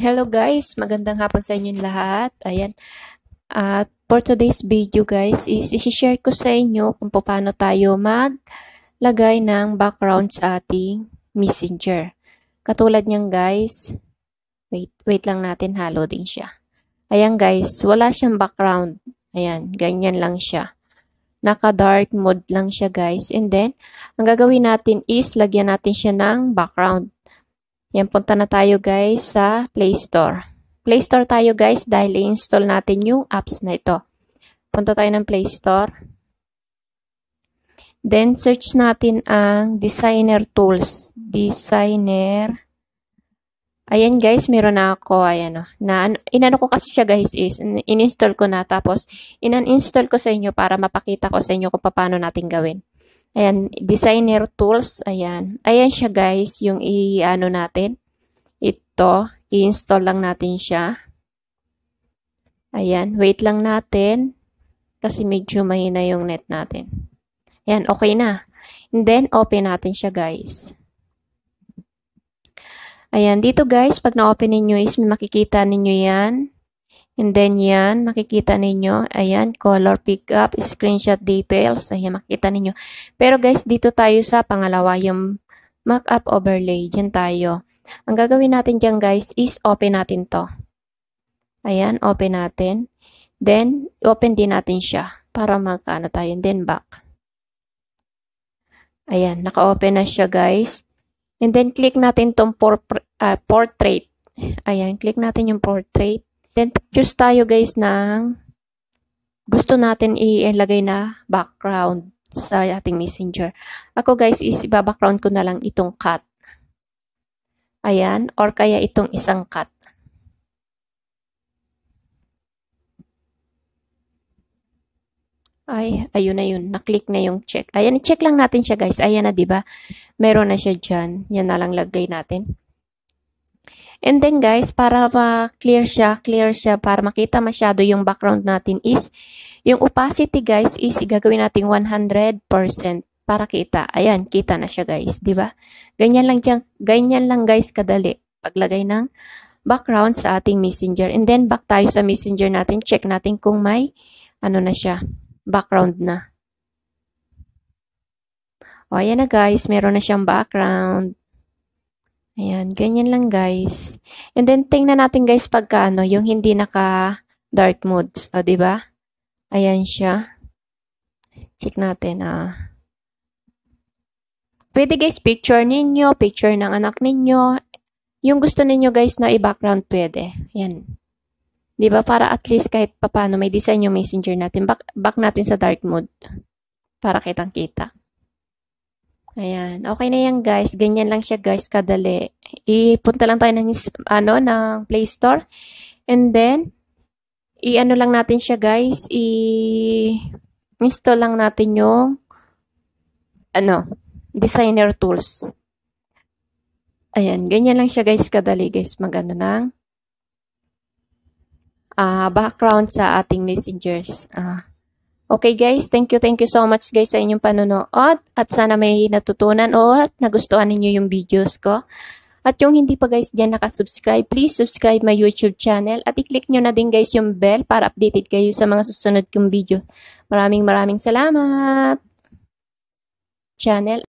Hello guys, magandang hapon sa inyong lahat. Ayan. At for today's video guys is i share ko sa inyo kung paano tayo maglagay ng background sa ating messenger. Katulad niyan guys, wait, wait lang natin, halo siya. Ayan guys, wala siyang background. Ayan, ganyan lang siya. Naka-dark mode lang siya guys. And then, ang gagawin natin is lagyan natin siya ng background. Yan, punta na tayo guys sa Play Store. Play Store tayo guys dahil i-install natin yung apps na ito. Punta tayo ng Play Store. Then, search natin ang designer tools. Designer. Ayan guys, meron na ako. Ayan o. Oh. Na, ano, inano ko kasi siya guys is, in-install ko na. Tapos, in install ko sa inyo para mapakita ko sa inyo kung paano natin gawin. Ayan, designer tools. Ayan. Ayan siya guys, yung i-ano natin. Ito, i-install lang natin siya. Ayan, wait lang natin. Kasi medyo mahina yung net natin. Ayan, okay na. And then, open natin siya guys. Ayan, dito guys, pag na-open ninyo is makikita ninyo yan. And then yan, makikita ninyo, ayan, color pickup, screenshot details, ayan, makikita ninyo. Pero guys, dito tayo sa pangalawa, yung mockup overlay, dyan tayo. Ang gagawin natin dyan guys is open natin to. Ayan, open natin. Then, open din natin siya para magkano tayo. Then, back. Ayan, naka-open na siya guys. And then, click natin tong por uh, portrait. Ayan, click natin yung portrait. Then, choose tayo guys ng gusto natin ilagay na background sa ating messenger. Ako guys, is iba-background ko na lang itong cat. Ayan, or kaya itong isang cat. Ay, ayun na yun. Naklik na yung check. Ayan, check lang natin siya guys. Ayan na, ba diba? Meron na siya dyan. Yan na lang lagay natin. And then guys, para ma-clear siya, clear siya, para makita masyado yung background natin is, yung opacity guys is gagawin natin 100% para kita. Ayan, kita na siya guys, di ba? Ganyan lang dyan, ganyan lang guys kadali paglagay ng background sa ating messenger. And then back tayo sa messenger natin, check natin kung may ano na siya, background na. O, ayan na guys, meron na siyang background. Ayan, ganyan lang guys. And then tingnan natin guys pagkaano yung hindi naka dark modes, o di ba? Ayan siya. Check natin ah. Pwede guys picture ninyo, picture ng anak ninyo. Yung gusto ninyo guys na i-background pwede. Ayan. 'Di ba? Para at least kahit papaano may design yung messenger natin. Back, back natin sa dark mode para kitang-kita. Ayan. Okay na yan, guys. Ganyan lang siya, guys. Kadali. Ipunta lang tayo ng, ano, ng Play Store. And then, i-ano lang natin siya, guys. I-install lang natin yung, ano, designer tools. Ayan. Ganyan lang siya, guys. Kadali, guys. Mag-ano ng uh, background sa ating messengers. Ah. Uh, Okay guys, thank you, thank you so much guys sa inyong panonood at sana may natutunan o at nagustuhan ninyo yung videos ko. At yung hindi pa guys dyan nakasubscribe, please subscribe my YouTube channel at i-click nyo na din guys yung bell para updated kayo sa mga susunod kong video. Maraming maraming salamat! Channel